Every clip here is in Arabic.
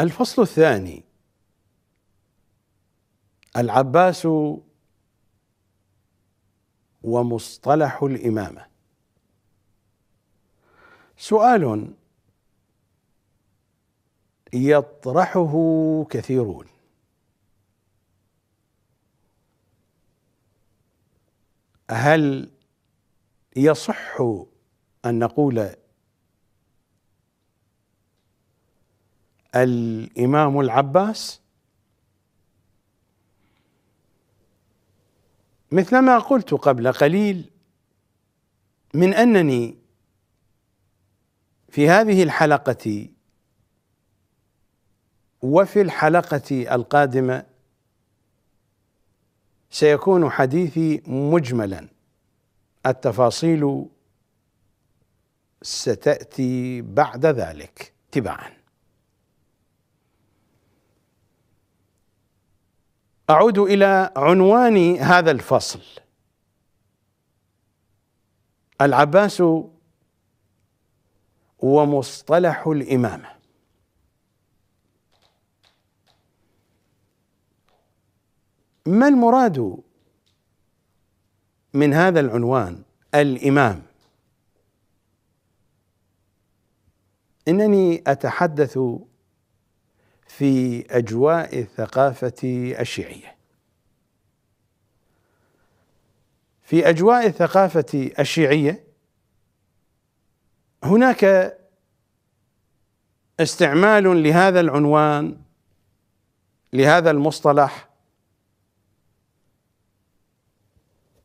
الفصل الثاني العباس ومصطلح الامامه سؤال يطرحه كثيرون هل يصح ان نقول الامام العباس مثلما قلت قبل قليل من انني في هذه الحلقه وفي الحلقه القادمه سيكون حديثي مجملا التفاصيل ستاتي بعد ذلك تباعا اعود الى عنوان هذا الفصل العباس ومصطلح الامامه ما المراد من هذا العنوان الامام انني اتحدث في اجواء الثقافه الشيعيه. في اجواء الثقافه الشيعيه هناك استعمال لهذا العنوان لهذا المصطلح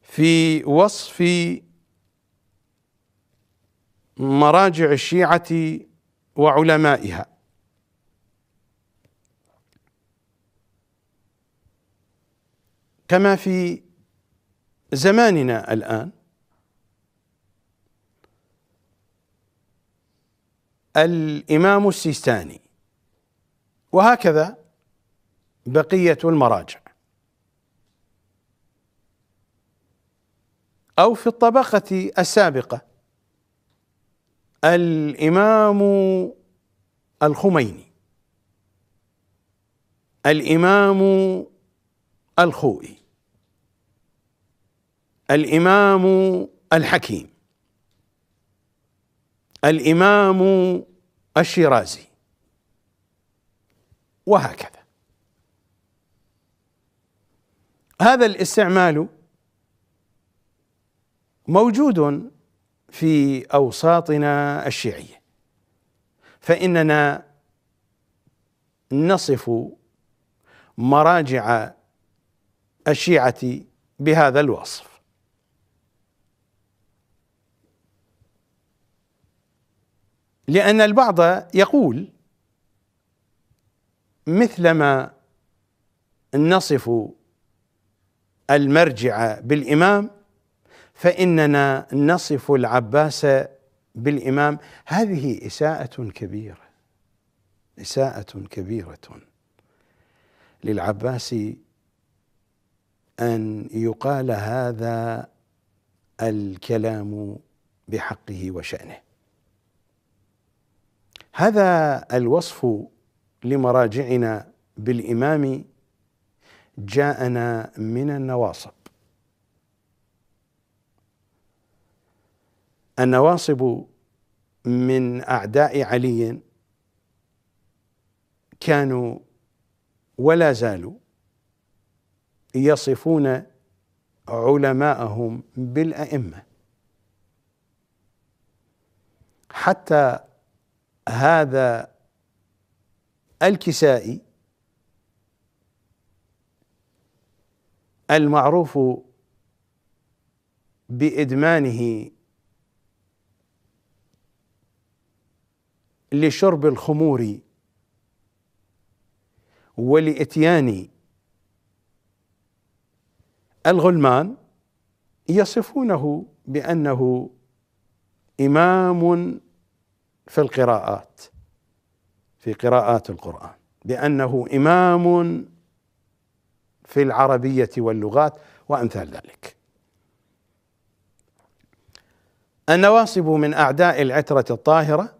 في وصف مراجع الشيعه وعلمائها كما في زماننا الآن الإمام السيستاني وهكذا بقية المراجع أو في الطبقة السابقة الإمام الخميني الإمام الخوئي الامام الحكيم الامام الشيرازي وهكذا هذا الاستعمال موجود في اوساطنا الشيعيه فاننا نصف مراجع الشيعة بهذا الوصف لأن البعض يقول مثلما نصف المرجع بالإمام فإننا نصف العباس بالإمام هذه إساءة كبيرة إساءة كبيرة للعباس ان يقال هذا الكلام بحقه وشانه هذا الوصف لمراجعنا بالامام جاءنا من النواصب النواصب من اعداء علي كانوا ولا زالوا يصفون علماءهم بالائمه حتى هذا الكسائي المعروف بادمانه لشرب الخمور ولاتيان الغلمان يصفونه بانه امام في القراءات في قراءات القران بانه امام في العربيه واللغات وامثال ذلك النواصب من اعداء العتره الطاهره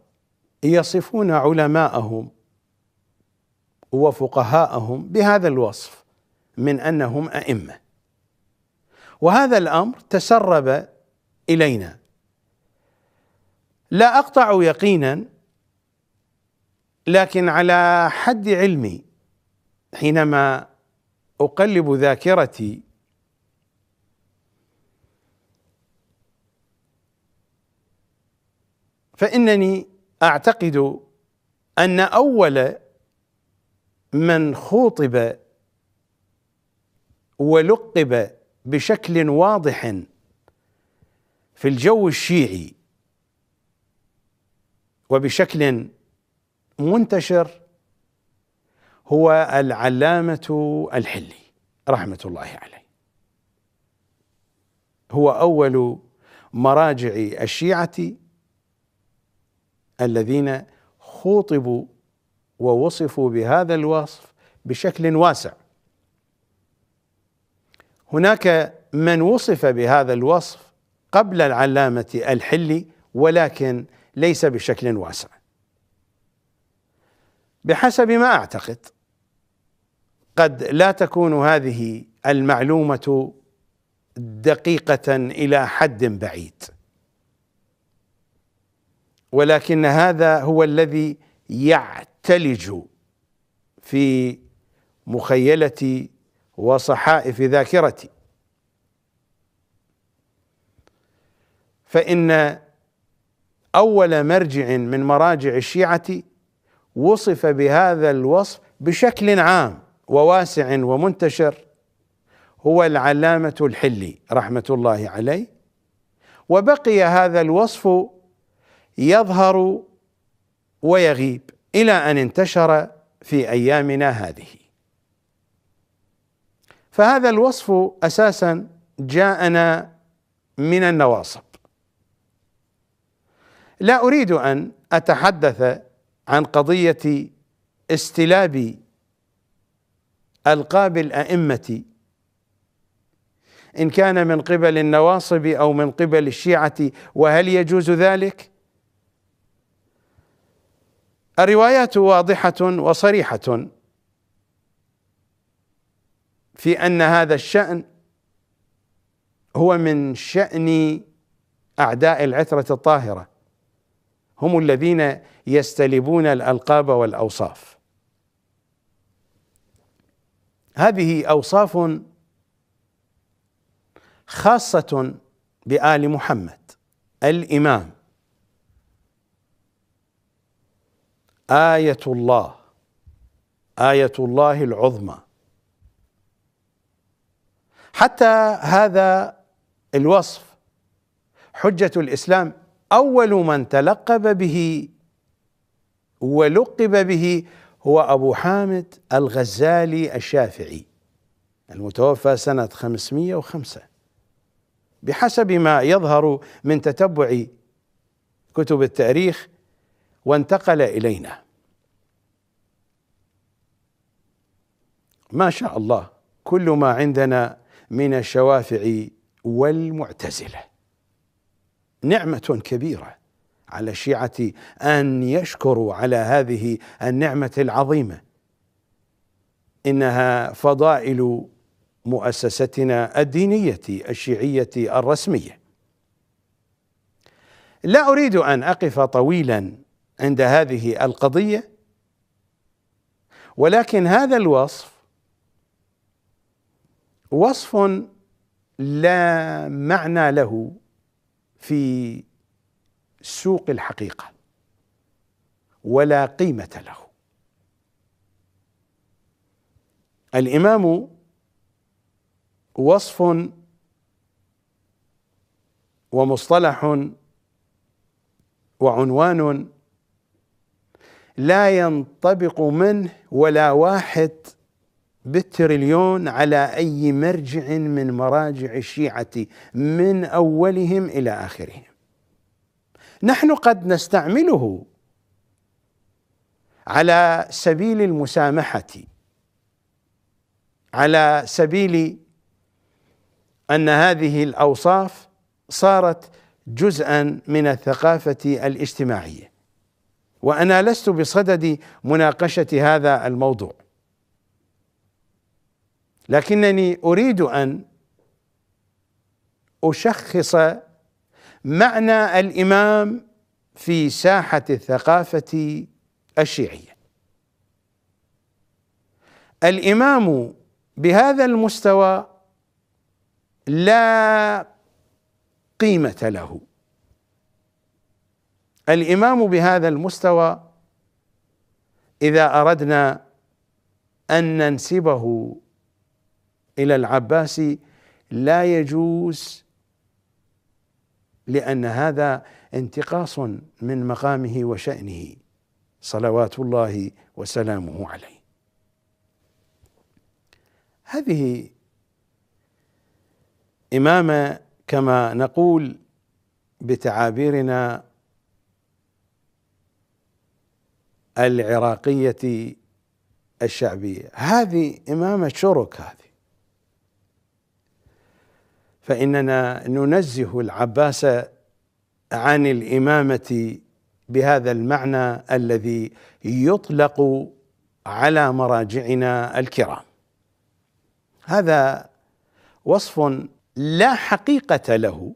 يصفون علماءهم وفقهاءهم بهذا الوصف من انهم ائمه وهذا الامر تسرب الينا لا اقطع يقينا لكن على حد علمي حينما اقلب ذاكرتي فانني اعتقد ان اول من خوطب ولقب بشكل واضح في الجو الشيعي وبشكل منتشر هو العلامة الحلي رحمة الله عليه هو أول مراجع الشيعة الذين خوطبوا ووصفوا بهذا الوصف بشكل واسع هناك من وصف بهذا الوصف قبل العلامة الحلي ولكن ليس بشكل واسع بحسب ما أعتقد قد لا تكون هذه المعلومة دقيقة إلى حد بعيد ولكن هذا هو الذي يعتلج في مخيلتي وصحائف ذاكرتي فإن أول مرجع من مراجع الشيعة وصف بهذا الوصف بشكل عام وواسع ومنتشر هو العلامة الحلي رحمة الله عليه وبقي هذا الوصف يظهر ويغيب إلى أن انتشر في أيامنا هذه فهذا الوصف اساسا جاءنا من النواصب لا اريد ان اتحدث عن قضيه استلاب القاب الائمه ان كان من قبل النواصب او من قبل الشيعه وهل يجوز ذلك الروايات واضحه وصريحه في ان هذا الشان هو من شان اعداء العتره الطاهره هم الذين يستلبون الالقاب والاوصاف هذه اوصاف خاصه بال محمد الامام ايه الله ايه الله العظمى حتى هذا الوصف حجة الإسلام أول من تلقب به ولقب به هو أبو حامد الغزالي الشافعي المتوفى سنة 505 بحسب ما يظهر من تتبع كتب التاريخ وانتقل إلينا ما شاء الله كل ما عندنا من الشوافع والمعتزله نعمه كبيره على الشيعه ان يشكروا على هذه النعمه العظيمه انها فضائل مؤسستنا الدينيه الشيعيه الرسميه لا اريد ان اقف طويلا عند هذه القضيه ولكن هذا الوصف وصف لا معنى له في سوق الحقيقه ولا قيمه له الامام وصف ومصطلح وعنوان لا ينطبق منه ولا واحد بالتريليون على اي مرجع من مراجع الشيعه من اولهم الى اخرهم. نحن قد نستعمله على سبيل المسامحه على سبيل ان هذه الاوصاف صارت جزءا من الثقافه الاجتماعيه وانا لست بصدد مناقشه هذا الموضوع لكنني اريد ان اشخص معنى الامام في ساحه الثقافه الشيعيه الامام بهذا المستوى لا قيمه له الامام بهذا المستوى اذا اردنا ان ننسبه إلى العباسي لا يجوز لأن هذا انتقاص من مقامه وشأنه صلوات الله وسلامه عليه هذه إمامة كما نقول بتعابيرنا العراقية الشعبية هذه إمامة شرك هذه فإننا ننزه العباس عن الإمامة بهذا المعنى الذي يطلق على مراجعنا الكرام هذا وصف لا حقيقة له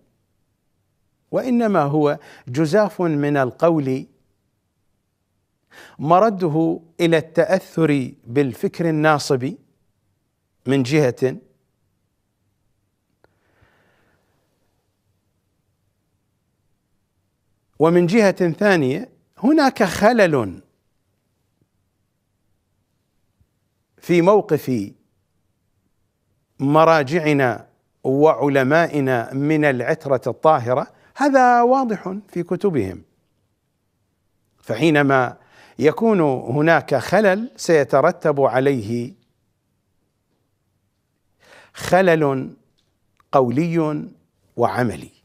وإنما هو جزاف من القول مرده إلى التأثر بالفكر الناصبي من جهة ومن جهة ثانية هناك خلل في موقف مراجعنا وعلمائنا من العترة الطاهرة هذا واضح في كتبهم فحينما يكون هناك خلل سيترتب عليه خلل قولي وعملي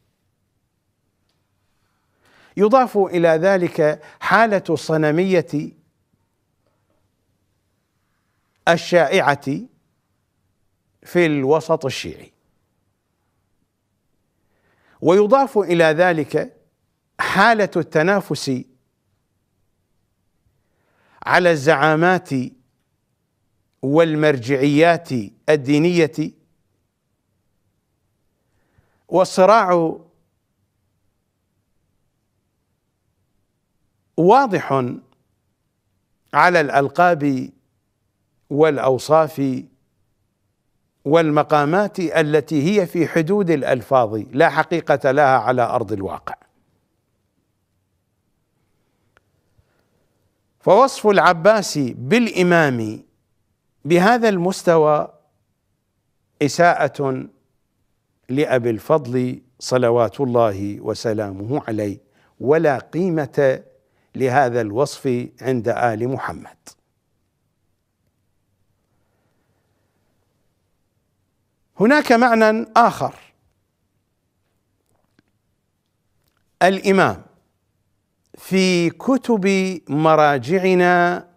يضاف الى ذلك حاله الصنميه الشائعه في الوسط الشيعي ويضاف الى ذلك حاله التنافس على الزعامات والمرجعيات الدينيه والصراع واضح على الالقاب والاوصاف والمقامات التي هي في حدود الالفاظ لا حقيقه لها على ارض الواقع فوصف العباس بالامام بهذا المستوى اساءه لابي الفضل صلوات الله وسلامه عليه ولا قيمه لهذا الوصف عند ال محمد هناك معنى اخر الامام في كتب مراجعنا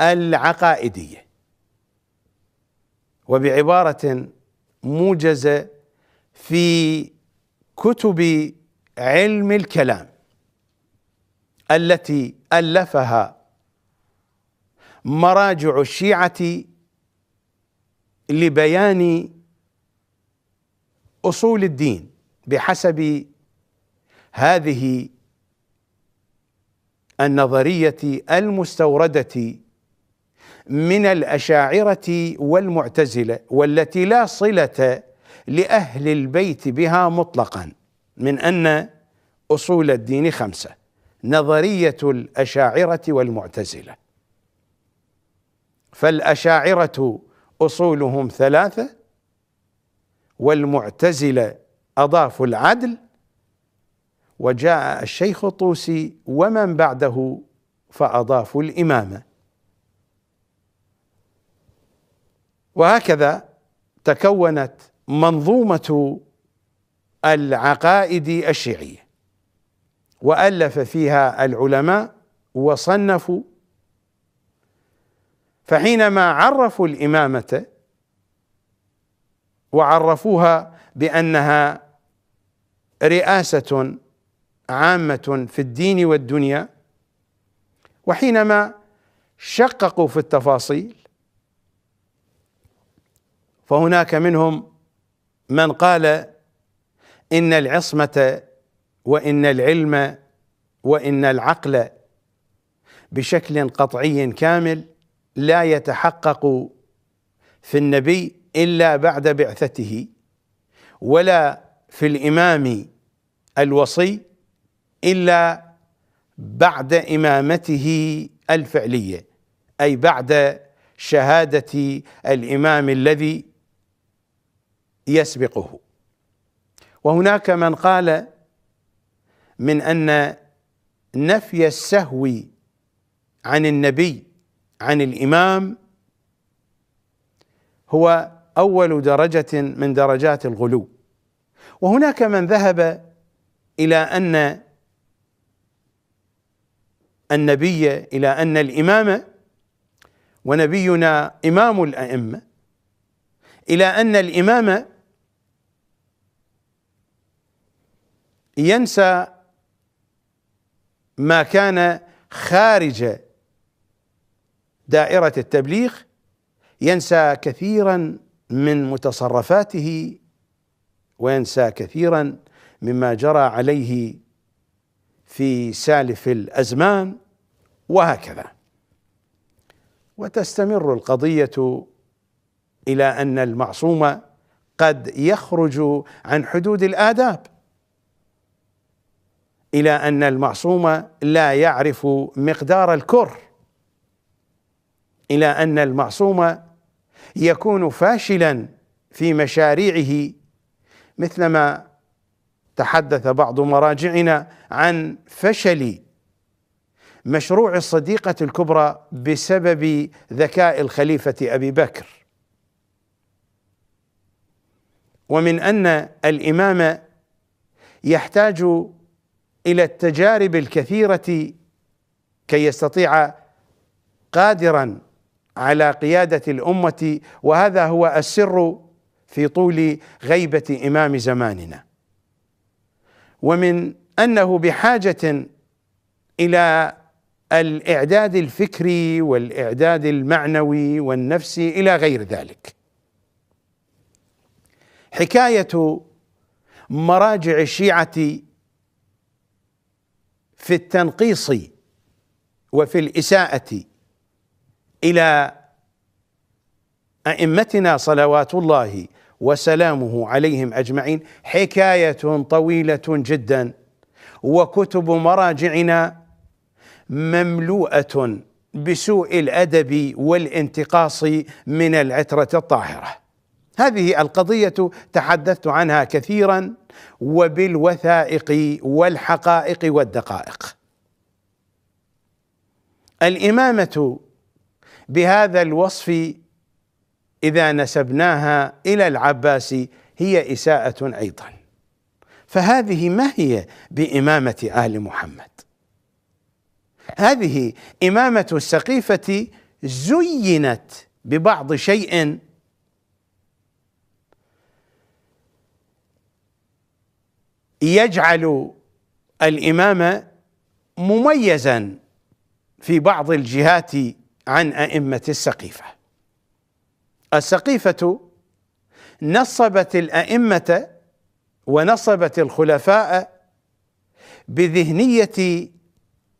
العقائديه وبعباره موجزه في كتب علم الكلام التي ألفها مراجع الشيعة لبيان أصول الدين بحسب هذه النظرية المستوردة من الأشاعرة والمعتزلة والتي لا صلة لأهل البيت بها مطلقا من أن أصول الدين خمسة نظريه الاشاعره والمعتزله فالاشاعره اصولهم ثلاثه والمعتزله اضافوا العدل وجاء الشيخ الطوسي ومن بعده فاضافوا الامامه وهكذا تكونت منظومه العقائد الشيعيه والف فيها العلماء وصنفوا فحينما عرفوا الامامه وعرفوها بانها رئاسه عامه في الدين والدنيا وحينما شققوا في التفاصيل فهناك منهم من قال ان العصمه وان العلم وان العقل بشكل قطعي كامل لا يتحقق في النبي الا بعد بعثته ولا في الامام الوصي الا بعد امامته الفعليه اي بعد شهاده الامام الذي يسبقه وهناك من قال من ان نفي السهو عن النبي عن الامام هو اول درجه من درجات الغلو وهناك من ذهب الى ان النبي الى ان الامام ونبينا امام الائمه الى ان الامام ينسى ما كان خارج دائرة التبليغ ينسى كثيرا من متصرفاته وينسى كثيرا مما جرى عليه في سالف الازمان وهكذا وتستمر القضيه الى ان المعصوم قد يخرج عن حدود الاداب الى ان المعصوم لا يعرف مقدار الكر الى ان المعصوم يكون فاشلا في مشاريعه مثلما تحدث بعض مراجعنا عن فشل مشروع الصديقه الكبرى بسبب ذكاء الخليفه ابي بكر ومن ان الامام يحتاج الى التجارب الكثيره كي يستطيع قادرا على قياده الامه وهذا هو السر في طول غيبه امام زماننا ومن انه بحاجه الى الاعداد الفكري والاعداد المعنوي والنفسي الى غير ذلك حكايه مراجع الشيعه في التنقيص وفي الإساءة إلى أئمتنا صلوات الله وسلامه عليهم أجمعين حكاية طويلة جدا وكتب مراجعنا مملوءة بسوء الأدب والانتقاص من العترة الطاهرة هذه القضية تحدثت عنها كثيرا وبالوثائق والحقائق والدقائق الامامه بهذا الوصف اذا نسبناها الى العباس هي اساءه ايضا فهذه ما هي بامامه ال محمد هذه امامه السقيفه زينت ببعض شيء يجعل الامام مميزا في بعض الجهات عن ائمه السقيفه السقيفه نصبت الائمه ونصبت الخلفاء بذهنيه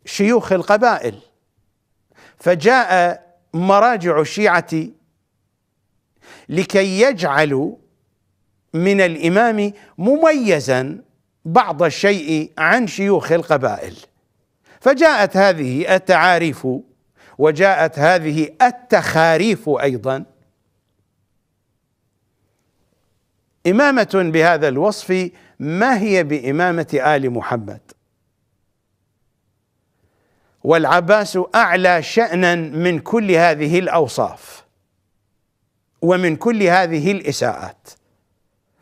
شيوخ القبائل فجاء مراجع الشيعه لكي يجعلوا من الامام مميزا بعض الشيء عن شيوخ القبائل فجاءت هذه التعاريف وجاءت هذه التخاريف ايضا امامه بهذا الوصف ما هي بامامه ال محمد والعباس اعلى شانا من كل هذه الاوصاف ومن كل هذه الاساءات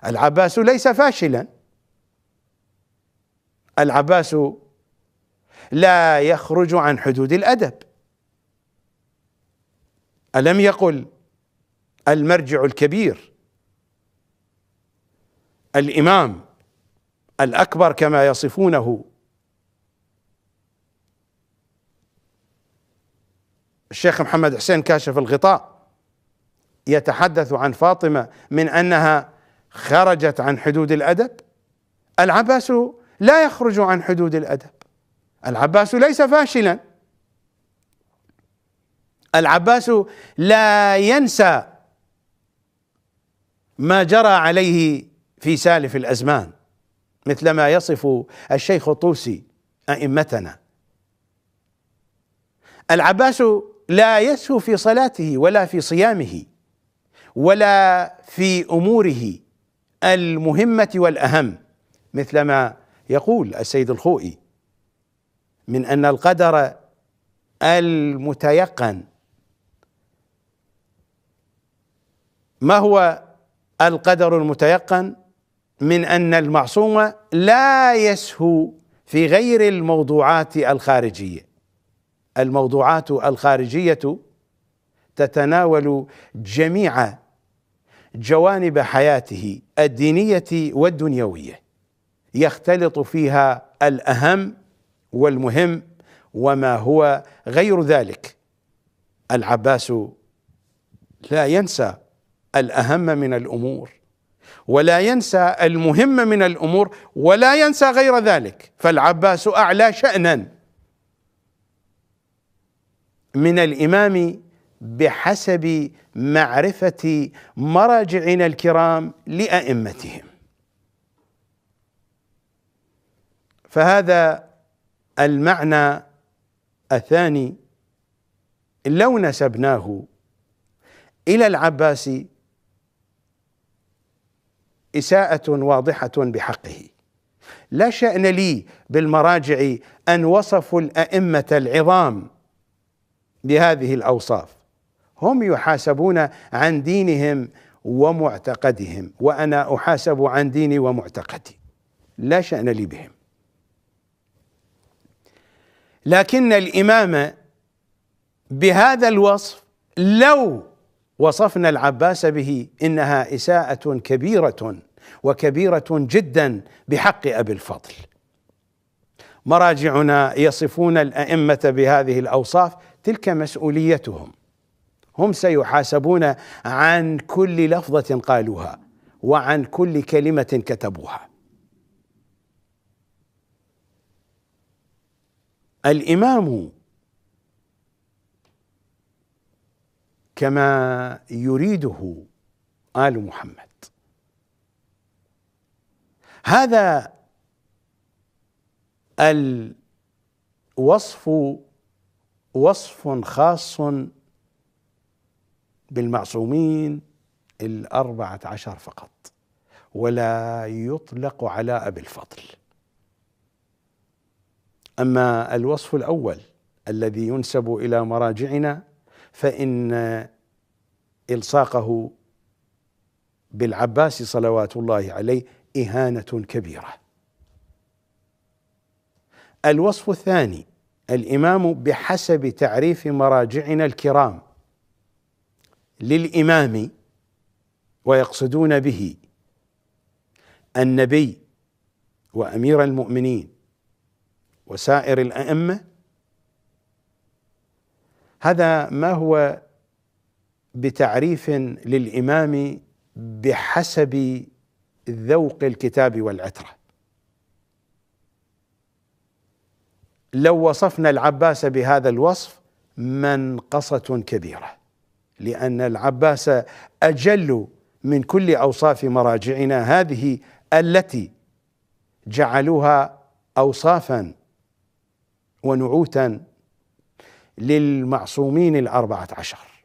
العباس ليس فاشلا العباس لا يخرج عن حدود الادب الم يقل المرجع الكبير الامام الاكبر كما يصفونه الشيخ محمد حسين كاشف الغطاء يتحدث عن فاطمه من انها خرجت عن حدود الادب العباس لا يخرج عن حدود الادب العباس ليس فاشلا العباس لا ينسى ما جرى عليه في سالف الازمان مثل ما يصف الشيخ الطوسي ائمتنا العباس لا يسهو في صلاته ولا في صيامه ولا في اموره المهمه والاهم مثلما يقول السيد الخوئي من ان القدر المتيقن ما هو القدر المتيقن من ان المعصوم لا يسهو في غير الموضوعات الخارجيه الموضوعات الخارجيه تتناول جميع جوانب حياته الدينيه والدنيويه يختلط فيها الاهم والمهم وما هو غير ذلك العباس لا ينسى الاهم من الامور ولا ينسى المهم من الامور ولا ينسى غير ذلك فالعباس اعلى شانا من الامام بحسب معرفه مراجعنا الكرام لائمتهم فهذا المعنى الثاني لو نسبناه الى العباس اساءه واضحه بحقه لا شان لي بالمراجع ان وصفوا الائمه العظام بهذه الاوصاف هم يحاسبون عن دينهم ومعتقدهم وانا احاسب عن ديني ومعتقدي لا شان لي بهم لكن الإمام بهذا الوصف لو وصفنا العباس به إنها إساءة كبيرة وكبيرة جدا بحق أبي الفضل مراجعنا يصفون الأئمة بهذه الأوصاف تلك مسؤوليتهم هم سيحاسبون عن كل لفظة قالوها وعن كل كلمة كتبوها الامام كما يريده ال محمد هذا الوصف وصف خاص بالمعصومين الأربعة عشر فقط ولا يطلق على أبي الفضل اما الوصف الاول الذي ينسب الى مراجعنا فان الصاقه بالعباس صلوات الله عليه اهانه كبيره الوصف الثاني الامام بحسب تعريف مراجعنا الكرام للامام ويقصدون به النبي وامير المؤمنين وسائر الائمه هذا ما هو بتعريف للامام بحسب ذوق الكتاب والعتره لو وصفنا العباس بهذا الوصف منقصه كبيره لان العباس اجل من كل اوصاف مراجعنا هذه التي جعلوها اوصافا ونعوتا للمعصومين الأربعة عشر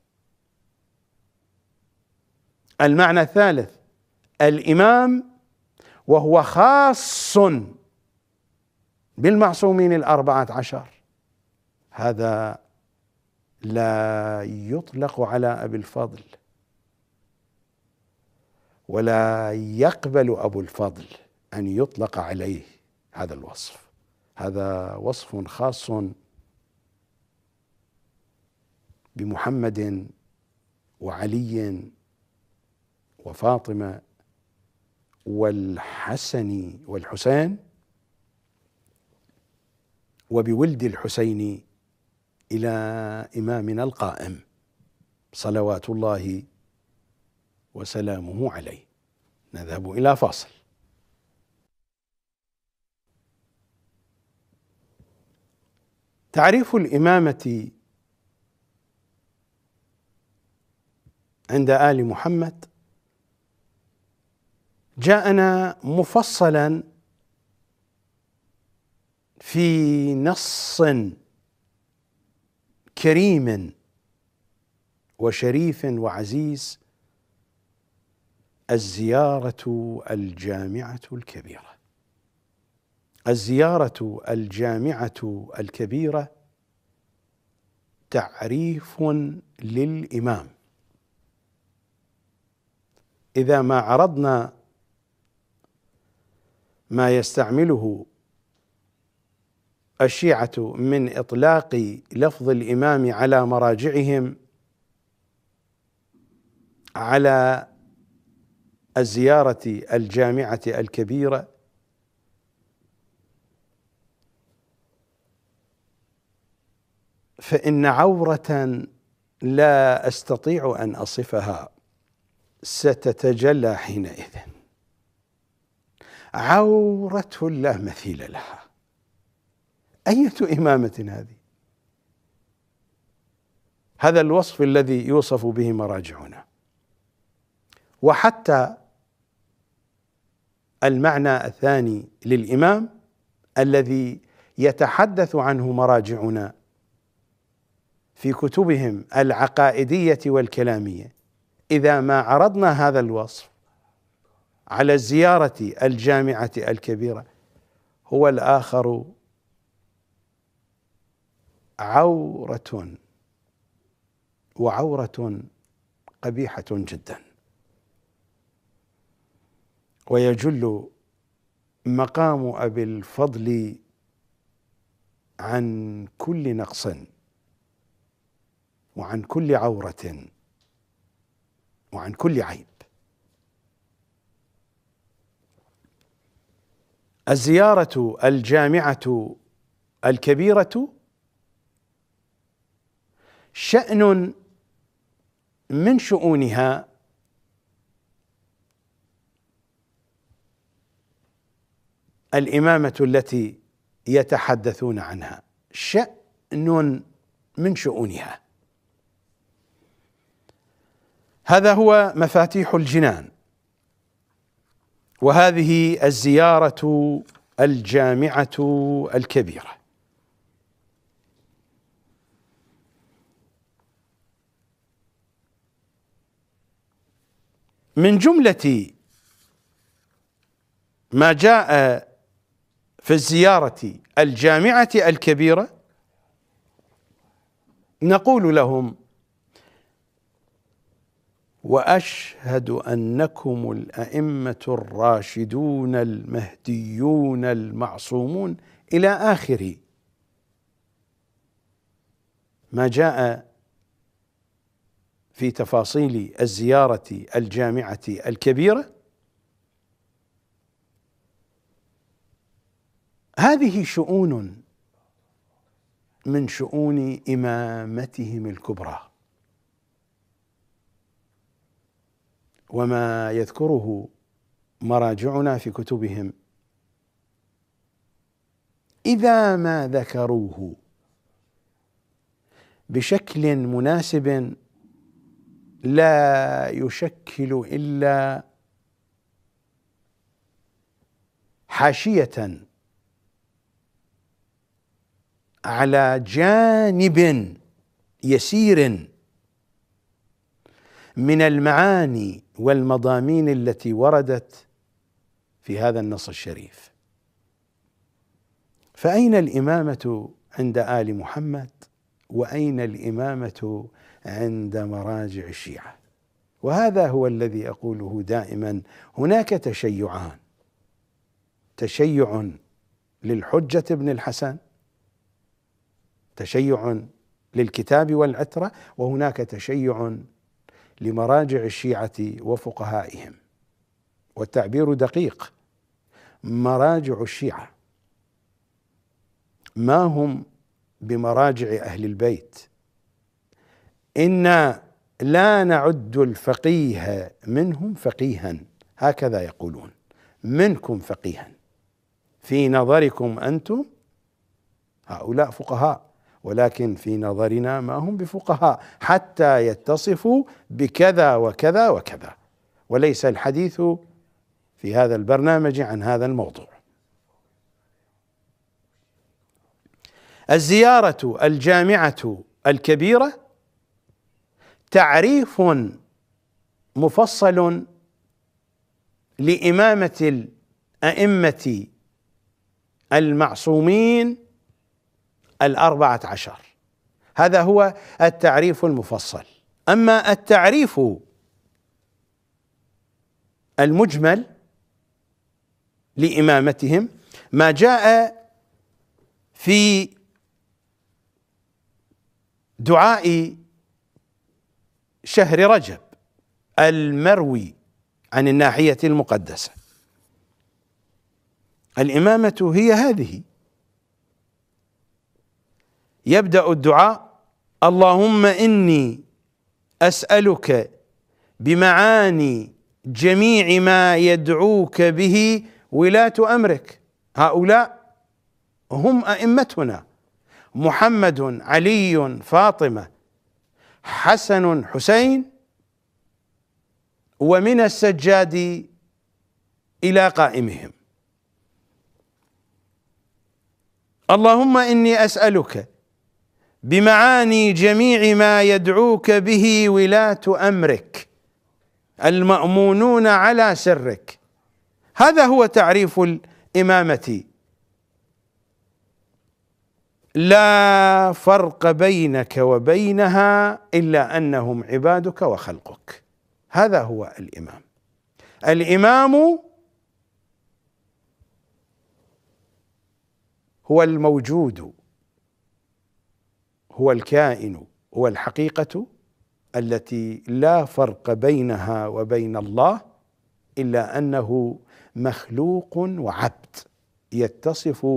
المعنى الثالث الإمام وهو خاص بالمعصومين الأربعة عشر هذا لا يطلق على أبي الفضل ولا يقبل أبو الفضل أن يطلق عليه هذا الوصف هذا وصف خاص بمحمد وعلي وفاطمه والحسن والحسين وبولد الحسين الى امامنا القائم صلوات الله وسلامه عليه نذهب الى فاصل تعريف الامامه عند ال محمد جاءنا مفصلا في نص كريم وشريف وعزيز الزياره الجامعه الكبيره الزيارة الجامعة الكبيرة تعريف للإمام إذا ما عرضنا ما يستعمله الشيعة من إطلاق لفظ الإمام على مراجعهم على الزيارة الجامعة الكبيرة فإن عورة لا أستطيع أن أصفها ستتجلى حينئذ عورة لا مثيل لها أية إمامة هذه هذا الوصف الذي يوصف به مراجعنا وحتى المعنى الثاني للإمام الذي يتحدث عنه مراجعنا في كتبهم العقائديه والكلاميه اذا ما عرضنا هذا الوصف على الزياره الجامعه الكبيره هو الاخر عوره وعوره قبيحه جدا ويجل مقام ابي الفضل عن كل نقص وعن كل عورة وعن كل عيب الزيارة الجامعة الكبيرة شأن من شؤونها الإمامة التي يتحدثون عنها شأن من شؤونها هذا هو مفاتيح الجنان وهذه الزياره الجامعه الكبيره من جمله ما جاء في الزياره الجامعه الكبيره نقول لهم واشهد انكم الائمه الراشدون المهديون المعصومون الى اخر ما جاء في تفاصيل الزياره الجامعه الكبيره هذه شؤون من شؤون امامتهم الكبرى وما يذكره مراجعنا في كتبهم اذا ما ذكروه بشكل مناسب لا يشكل الا حاشيه على جانب يسير من المعاني والمضامين التي وردت في هذا النص الشريف فأين الإمامة عند آل محمد وأين الإمامة عند مراجع الشيعة وهذا هو الذي أقوله دائما هناك تشيعان تشيع للحجة ابن الحسن تشيع للكتاب والعترة وهناك تشيع لمراجع الشيعه وفقهائهم والتعبير دقيق مراجع الشيعه ما هم بمراجع اهل البيت انا لا نعد الفقيه منهم فقيها هكذا يقولون منكم فقيها في نظركم انتم هؤلاء فقهاء ولكن في نظرنا ما هم بفقهاء حتى يتصفوا بكذا وكذا وكذا وليس الحديث في هذا البرنامج عن هذا الموضوع الزياره الجامعه الكبيره تعريف مفصل لامامه الائمه المعصومين الأربعة عشر هذا هو التعريف المفصل أما التعريف المجمل لإمامتهم ما جاء في دعاء شهر رجب المروي عن الناحية المقدسة الإمامة هي هذه يبدأ الدعاء اللهم إني أسألك بمعاني جميع ما يدعوك به ولاة أمرك هؤلاء هم أئمتنا محمد علي فاطمة حسن حسين ومن السجاد إلى قائمهم اللهم إني أسألك بمعاني جميع ما يدعوك به ولاه امرك المامونون على سرك هذا هو تعريف الامامه لا فرق بينك وبينها الا انهم عبادك وخلقك هذا هو الامام الامام هو الموجود هو الكائن هو الحقيقه التي لا فرق بينها وبين الله الا انه مخلوق وعبد يتصف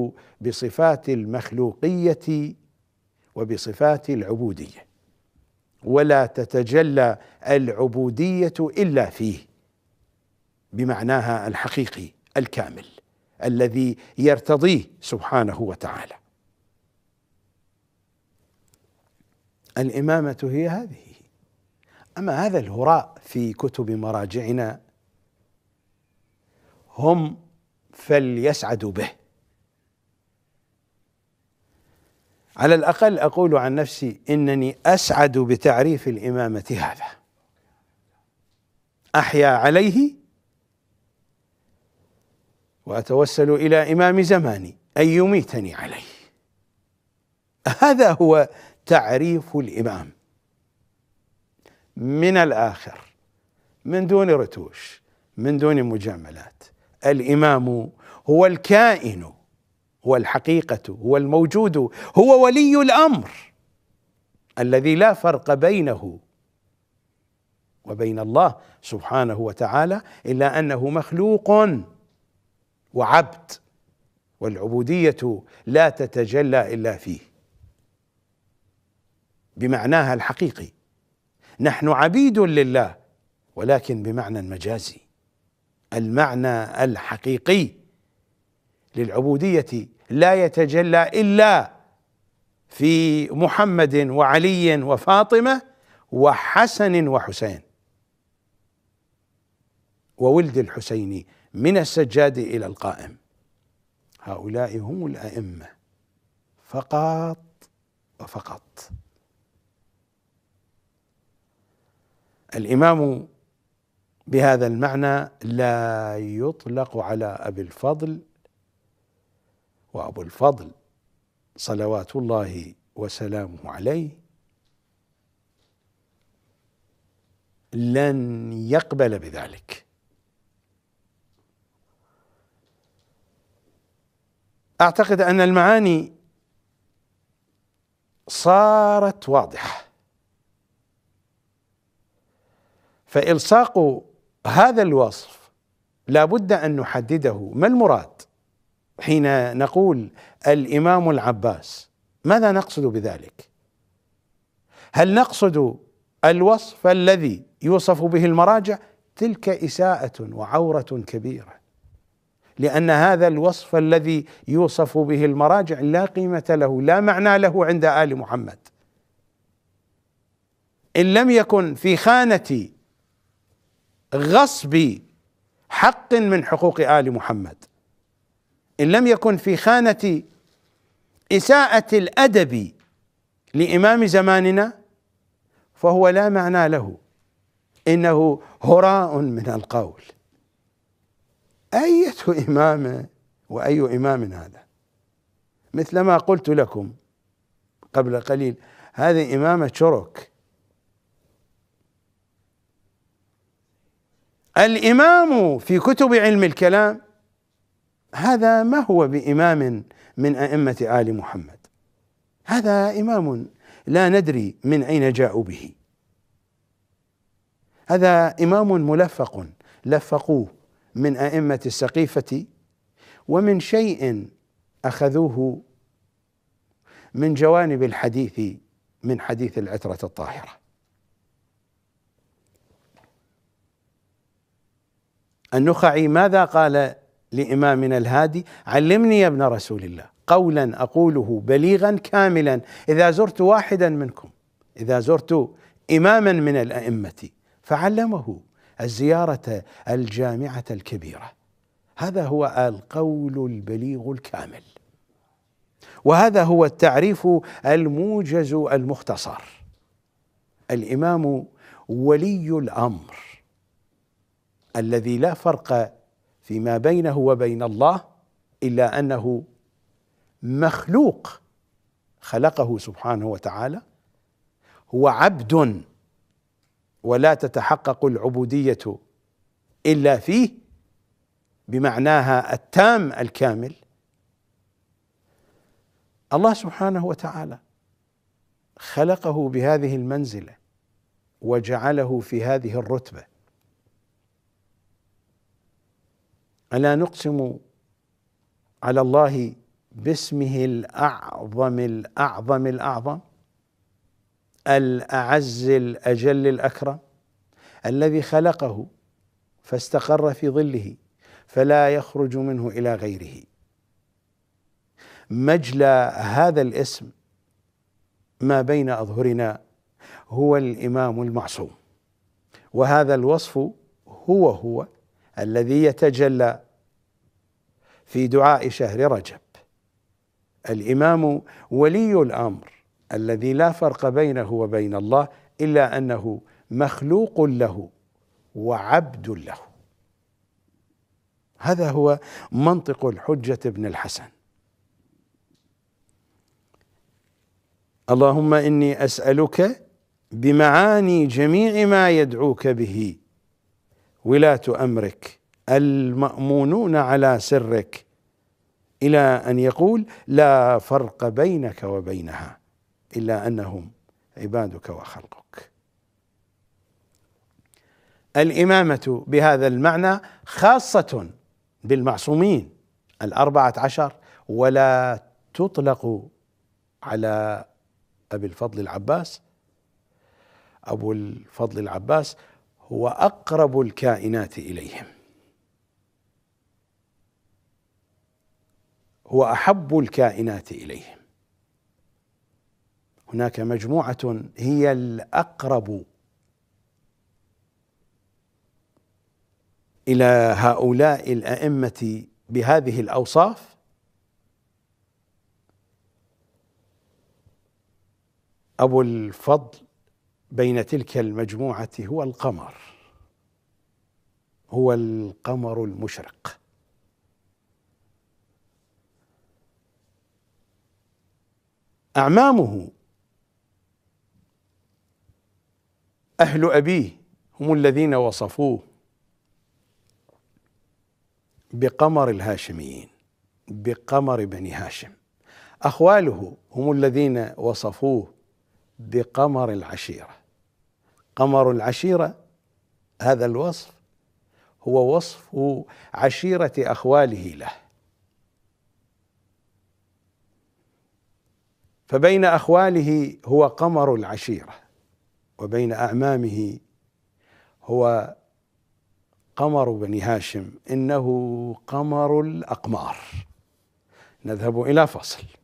بصفات المخلوقيه وبصفات العبوديه ولا تتجلى العبوديه الا فيه بمعناها الحقيقي الكامل الذي يرتضيه سبحانه وتعالى الإمامة هي هذه أما هذا الهراء في كتب مراجعنا هم فليسعدوا به على الأقل أقول عن نفسي إنني أسعد بتعريف الإمامة هذا أحيا عليه وأتوسل إلى إمام زماني أن يميتني عليه هذا هو تعريف الامام من الاخر من دون رتوش من دون مجاملات الامام هو الكائن هو الحقيقه هو الموجود هو ولي الامر الذي لا فرق بينه وبين الله سبحانه وتعالى الا انه مخلوق وعبد والعبوديه لا تتجلى الا فيه بمعناها الحقيقي نحن عبيد لله ولكن بمعنى مجازي المعنى الحقيقي للعبوديه لا يتجلى الا في محمد وعلي وفاطمه وحسن وحسين وولد الحسين من السجاد الى القائم هؤلاء هم الائمه فقط وفقط الامام بهذا المعنى لا يطلق على ابي الفضل وابو الفضل صلوات الله وسلامه عليه لن يقبل بذلك اعتقد ان المعاني صارت واضحه فإلصاق هذا الوصف لابد أن نحدده ما المراد حين نقول الإمام العباس ماذا نقصد بذلك هل نقصد الوصف الذي يوصف به المراجع تلك إساءة وعورة كبيرة لأن هذا الوصف الذي يوصف به المراجع لا قيمة له لا معنى له عند آل محمد إن لم يكن في خانة غصب حق من حقوق ال محمد ان لم يكن في خانه اساءه الادب لامام زماننا فهو لا معنى له انه هراء من القول اية امامه واي امام هذا مثلما قلت لكم قبل قليل هذه امامه شرك الامام في كتب علم الكلام هذا ما هو بامام من ائمه ال محمد هذا امام لا ندري من اين جاءوا به هذا امام ملفق لفقوه من ائمه السقيفه ومن شيء اخذوه من جوانب الحديث من حديث العتره الطاهره النخعي ماذا قال لامامنا الهادي علمني يا ابن رسول الله قولا اقوله بليغا كاملا اذا زرت واحدا منكم اذا زرت اماما من الائمه فعلمه الزياره الجامعه الكبيره هذا هو القول البليغ الكامل وهذا هو التعريف الموجز المختصر الامام ولي الامر الذي لا فرق فيما بينه وبين الله الا انه مخلوق خلقه سبحانه وتعالى هو عبد ولا تتحقق العبوديه الا فيه بمعناها التام الكامل الله سبحانه وتعالى خلقه بهذه المنزله وجعله في هذه الرتبه ألا نقسم على الله باسمه الأعظم الأعظم الأعظم الأعز الأجل الأكرم الذي خلقه فاستقر في ظله فلا يخرج منه إلى غيره مجلى هذا الاسم ما بين أظهرنا هو الإمام المعصوم وهذا الوصف هو هو الذي يتجلى في دعاء شهر رجب الامام ولي الامر الذي لا فرق بينه وبين الله الا انه مخلوق له وعبد له هذا هو منطق الحجه ابن الحسن اللهم اني اسالك بمعاني جميع ما يدعوك به ولاة امرك المامونون على سرك الى ان يقول لا فرق بينك وبينها الا انهم عبادك وخلقك الامامه بهذا المعنى خاصه بالمعصومين الاربعه عشر ولا تطلق على ابي الفضل العباس ابو الفضل العباس هو اقرب الكائنات اليهم هو احب الكائنات اليهم هناك مجموعه هي الاقرب الى هؤلاء الائمه بهذه الاوصاف ابو الفضل بين تلك المجموعه هو القمر هو القمر المشرق اعمامه اهل ابيه هم الذين وصفوه بقمر الهاشميين بقمر بني هاشم اخواله هم الذين وصفوه بقمر العشيره قمر العشيرة هذا الوصف هو وصف عشيرة أخواله له فبين أخواله هو قمر العشيرة وبين أعمامه هو قمر بني هاشم إنه قمر الأقمار نذهب إلى فصل